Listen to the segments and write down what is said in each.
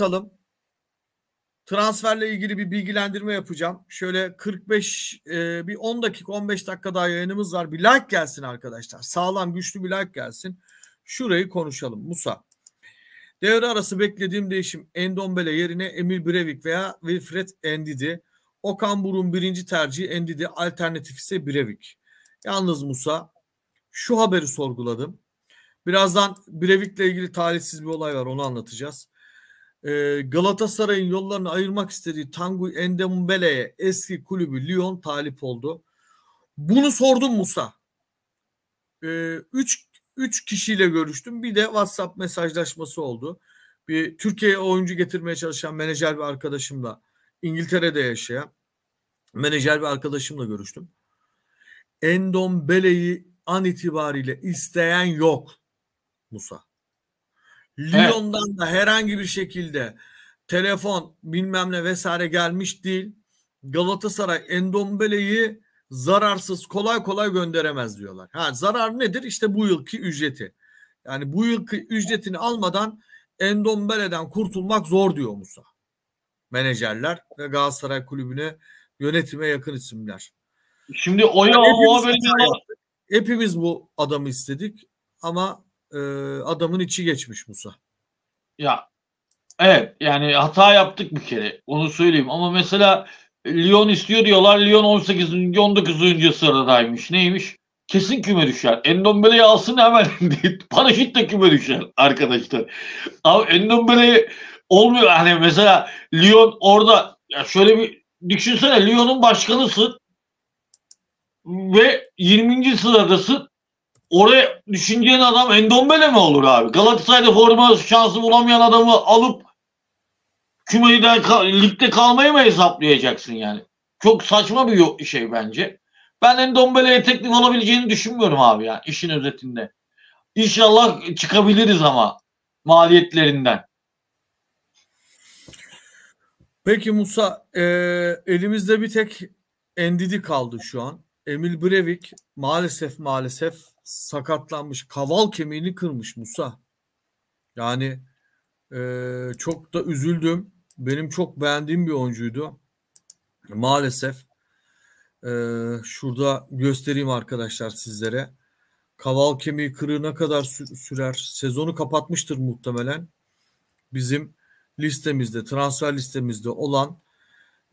bakalım. Transferle ilgili bir bilgilendirme yapacağım. Şöyle 45 e, bir 10 dakika 15 dakika daha yayınımız var. Bir like gelsin arkadaşlar. Sağlam güçlü bir like gelsin. Şurayı konuşalım Musa. Devre arası beklediğim değişim Endombele yerine Emil Brevik veya Wilfred Endidi. Okan Burun birinci tercihi Endidi. Alternatif ise Brevik. Yalnız Musa şu haberi sorguladım. Birazdan Brevik'le ilgili talihsiz bir olay var onu anlatacağız e, Galatasaray'ın yollarını ayırmak istediği Tanguy Endemumbele'ye eski kulübü Lyon talip oldu. Bunu sordum Musa. 3 e, ee, üç, üç kişiyle görüştüm. Bir de WhatsApp mesajlaşması oldu. Bir Türkiye'ye oyuncu getirmeye çalışan menajer bir arkadaşımla, İngiltere'de yaşayan menajer bir arkadaşımla görüştüm. Endombele'yi an itibariyle isteyen yok Musa. Lyon'dan evet. da herhangi bir şekilde telefon bilmem ne vesaire gelmiş değil. Galatasaray Endombele'yi zararsız kolay kolay gönderemez diyorlar. Ha zarar nedir? İşte bu yılki ücreti. Yani bu yılki ücretini almadan Endombele'den kurtulmak zor diyor Musa. Menajerler ve Galatasaray kulübüne yönetime yakın isimler. Şimdi o ya yani o hepimiz bu adamı istedik ama e, adamın içi geçmiş Musa. Ya evet yani hata yaptık bir kere onu söyleyeyim ama mesela Lyon istiyor diyorlar Lyon 18. 19. sıradaymış neymiş? Kesin küme düşer. Endombele'yi alsın hemen paraşütle küme düşer arkadaşlar. Abi Endombele olmuyor hani mesela Lyon orada ya şöyle bir düşünsene Lyon'un başkanısın ve 20. sıradasın oraya düşüneceğin adam Endombele mi olur abi? Galatasaray'da forma şansı bulamayan adamı alıp kümeden ligde kalmayı mı hesaplayacaksın yani? Çok saçma bir şey bence. Ben Endombele'ye teklif olabileceğini düşünmüyorum abi ya işin özetinde. İnşallah çıkabiliriz ama maliyetlerinden. Peki Musa e, elimizde bir tek Endidi kaldı şu an. Emil Brevik maalesef maalesef sakatlanmış. Kaval kemiğini kırmış Musa. Yani e, çok da üzüldüm. Benim çok beğendiğim bir oyuncuydu. Maalesef. E, şurada göstereyim arkadaşlar sizlere. Kaval kemiği kırığına kadar sürer. Sezonu kapatmıştır muhtemelen. Bizim listemizde, transfer listemizde olan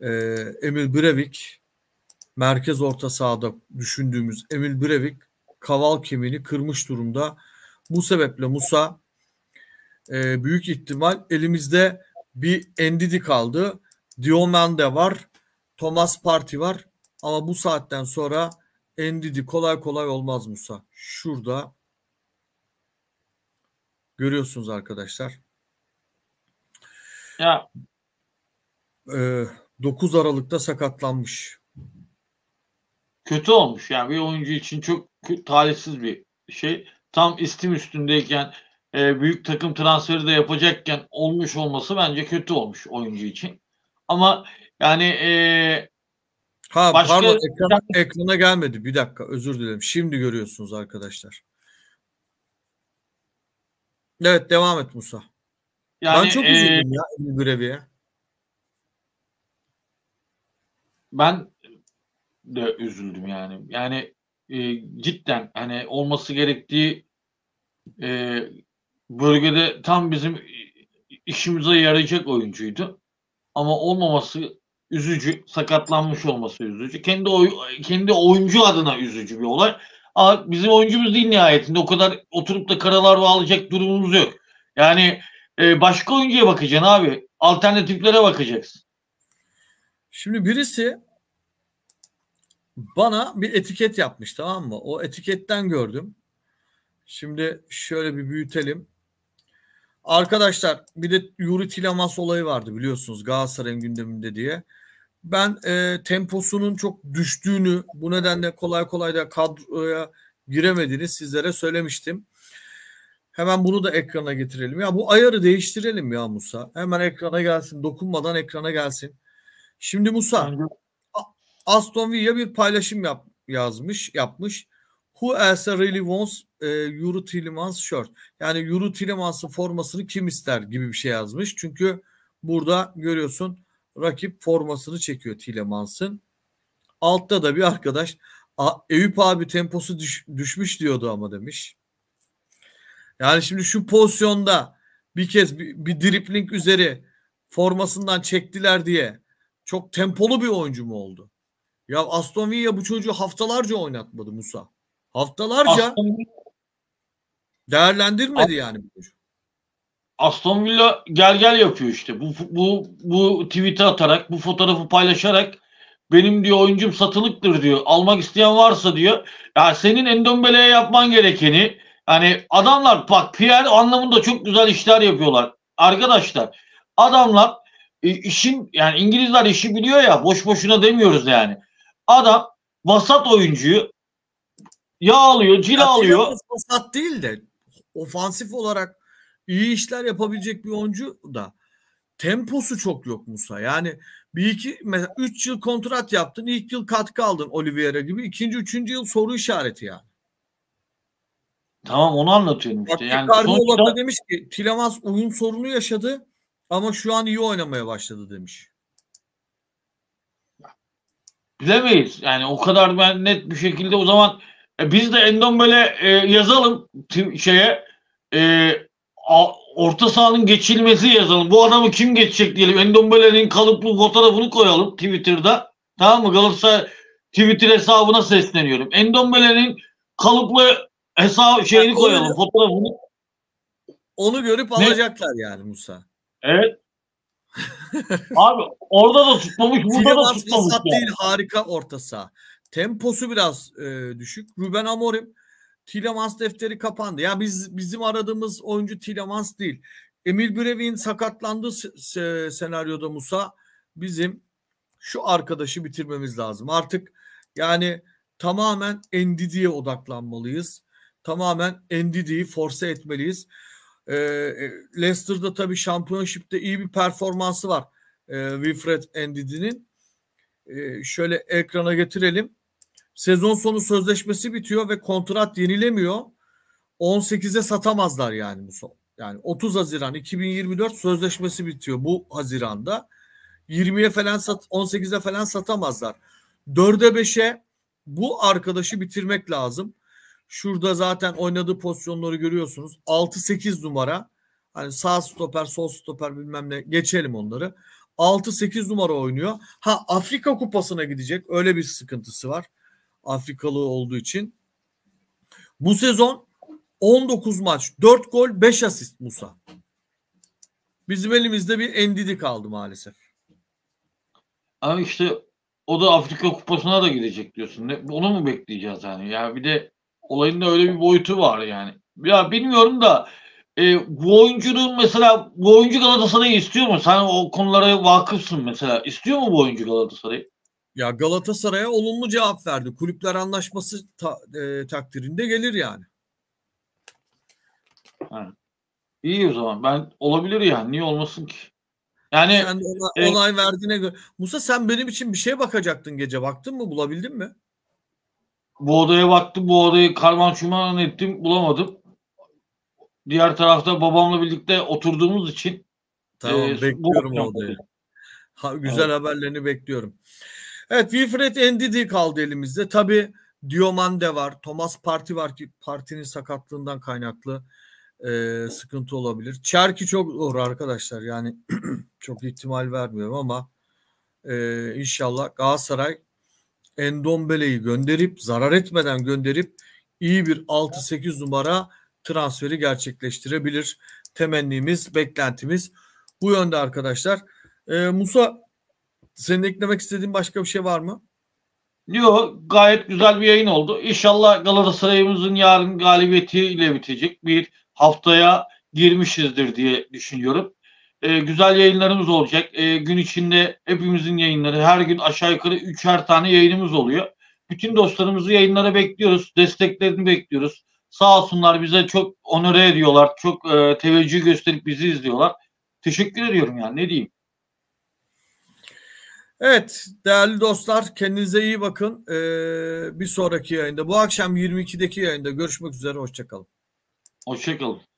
e, Emil Brevik merkez orta sahada düşündüğümüz Emil Brevik kaval kemiğini kırmış durumda. Bu sebeple Musa e, büyük ihtimal elimizde bir Endidi kaldı. Diomende var. Thomas Parti var. Ama bu saatten sonra Endidi kolay kolay olmaz Musa. Şurada görüyorsunuz arkadaşlar. Ya. Ee, 9 Aralık'ta sakatlanmış. Kötü olmuş yani bir oyuncu için çok talihsiz bir şey. Tam istim üstündeyken e, büyük takım transferi de yapacakken olmuş olması bence kötü olmuş oyuncu için. Ama yani e, Ha başka... pardon ekran, ekrana gelmedi. Bir dakika özür dilerim. Şimdi görüyorsunuz arkadaşlar. Evet devam et Musa. Yani, ben çok e... üzüldüm ya Emre Grevi'ye. Ben de üzüldüm yani. Yani e, cidden hani olması gerektiği e, bölgede tam bizim işimize yarayacak oyuncuydu. Ama olmaması üzücü, sakatlanmış olması üzücü. Kendi oy, kendi oyuncu adına üzücü bir olay. Ama bizim oyuncumuz değil nihayetinde. O kadar oturup da karalar bağlayacak durumumuz yok. Yani e, başka oyuncuya bakacaksın abi. Alternatiflere bakacaksın. Şimdi birisi bana bir etiket yapmış tamam mı? O etiketten gördüm. Şimdi şöyle bir büyütelim. Arkadaşlar bir de Yuri Tilemans olayı vardı biliyorsunuz Galatasaray'ın gündeminde diye. Ben e, temposunun çok düştüğünü bu nedenle kolay kolay da kadroya giremediğini sizlere söylemiştim. Hemen bunu da ekrana getirelim. Ya bu ayarı değiştirelim ya Musa. Hemen ekrana gelsin. Dokunmadan ekrana gelsin. Şimdi Musa. Aston Villa bir paylaşım yap, yazmış, yapmış. Who else really wants e, Euro Tillemans shirt? Yani Euro Tillemans'ın formasını kim ister gibi bir şey yazmış. Çünkü burada görüyorsun rakip formasını çekiyor Tillemans'ın. Altta da bir arkadaş Eyüp abi temposu düş, düşmüş diyordu ama demiş. Yani şimdi şu pozisyonda bir kez bir, bir dripling üzeri formasından çektiler diye çok tempolu bir oyuncu mu oldu? Ya Aston Villa bu çocuğu haftalarca oynatmadı Musa. Haftalarca Aston... değerlendirmedi yani bu çocuğu. Aston Villa gel gel yapıyor işte. Bu bu bu tweet'i atarak, bu fotoğrafı paylaşarak benim diyor oyuncum satılıktır diyor. Almak isteyen varsa diyor. Ya senin Endombele'ye yapman gerekeni hani adamlar bak PR anlamında çok güzel işler yapıyorlar. Arkadaşlar adamlar e, işin yani İngilizler işi biliyor ya boş boşuna demiyoruz yani. Adam vasat oyuncuyu yağlıyor, alıyor. Vasat değil de ofansif olarak iyi işler yapabilecek bir oyuncu da temposu çok yok Musa. Yani bir iki mesela üç yıl kontrat yaptın. ilk yıl katkı aldın Oliveira gibi. ikinci üçüncü yıl soru işareti yani. Tamam onu anlatıyorum işte. Bak, yani sonuçta... demiş ki Tilemans oyun sorunu yaşadı ama şu an iyi oynamaya başladı demiş bilemeyiz. Yani o kadar ben net bir şekilde o zaman e, biz de Endombele e, yazalım şeye e, a, orta sahanın geçilmesi yazalım. Bu adamı kim geçecek diyelim. Endombele'nin kalıplı fotoğrafını koyalım Twitter'da. Tamam mı? Galatasaray Twitter hesabına sesleniyorum. Endombele'nin kalıplı hesabı şeyini yani koyalım. Onu, fotoğrafını. Onu görüp ne? alacaklar yani Musa. Evet. Abi orada da tutmamış, burada da tutmamış. Ya. değil, harika orta saha. Temposu biraz e, düşük. Ruben Amorim Tilemans defteri kapandı. Ya yani biz bizim aradığımız oyuncu Tilemans değil. Emil Brevin sakatlandı se senaryoda Musa bizim şu arkadaşı bitirmemiz lazım. Artık yani tamamen Endidi'ye odaklanmalıyız. Tamamen Endidi'yi force etmeliyiz. Ee, e, Leicester'da tabii şampiyonşipte iyi bir performansı var. E, Wilfred Endidi'nin. E, şöyle ekrana getirelim. Sezon sonu sözleşmesi bitiyor ve kontrat yenilemiyor. 18'e satamazlar yani bu son. Yani 30 Haziran 2024 sözleşmesi bitiyor bu Haziran'da. 20'ye falan sat 18'e falan satamazlar. 4'e 5'e bu arkadaşı bitirmek lazım. Şurada zaten oynadığı pozisyonları görüyorsunuz. 6-8 numara. Hani sağ stoper, sol stoper bilmem ne geçelim onları. 6-8 numara oynuyor. Ha Afrika Kupası'na gidecek. Öyle bir sıkıntısı var. Afrikalı olduğu için. Bu sezon 19 maç, 4 gol, 5 asist Musa. Bizim elimizde bir endidi kaldı maalesef. Ama işte o da Afrika Kupası'na da gidecek diyorsun. Ne, onu mu bekleyeceğiz yani? Ya bir de Olayın da öyle bir boyutu var yani. Ya bilmiyorum da e, bu oyuncunun mesela bu oyuncu Galatasaray'ı istiyor mu? Sen o konulara vakıfsın mesela. İstiyor mu bu oyuncu Galatasaray'ı? Ya Galatasaray'a olumlu cevap verdi. Kulüpler anlaşması ta, e, takdirinde gelir yani. Ha. İyi o zaman. Ben olabilir yani. Niye olmasın ki? Yani sen ona, e, onay verdiğine göre Musa sen benim için bir şey bakacaktın gece. Baktın mı? Bulabildin mi? bu odaya baktım bu odayı karman çuman ettim bulamadım. Diğer tarafta babamla birlikte oturduğumuz için tamam e, bekliyorum bu... odayı. Ha, güzel evet. haberlerini bekliyorum. Evet Wilfred Endidi kaldı elimizde. Tabi Diomande var. Thomas Parti var ki partinin sakatlığından kaynaklı e, sıkıntı olabilir. Çerki çok zor arkadaşlar. Yani çok ihtimal vermiyorum ama e, inşallah Galatasaray Endombele'yi gönderip zarar etmeden gönderip iyi bir 6-8 numara transferi gerçekleştirebilir. Temennimiz, beklentimiz bu yönde arkadaşlar. Ee, Musa senin eklemek istediğin başka bir şey var mı? Yok gayet güzel bir yayın oldu. İnşallah Galatasaray'ımızın yarın galibiyetiyle bitecek. Bir haftaya girmişizdir diye düşünüyorum e, güzel yayınlarımız olacak. E, gün içinde hepimizin yayınları her gün aşağı yukarı üçer tane yayınımız oluyor. Bütün dostlarımızı yayınlara bekliyoruz. Desteklerini bekliyoruz. Sağ olsunlar bize çok onore ediyorlar. Çok e, teveccüh gösterip bizi izliyorlar. Teşekkür ediyorum yani ne diyeyim. Evet değerli dostlar kendinize iyi bakın. Ee, bir sonraki yayında bu akşam 22'deki yayında görüşmek üzere hoşçakalın. Hoşçakalın.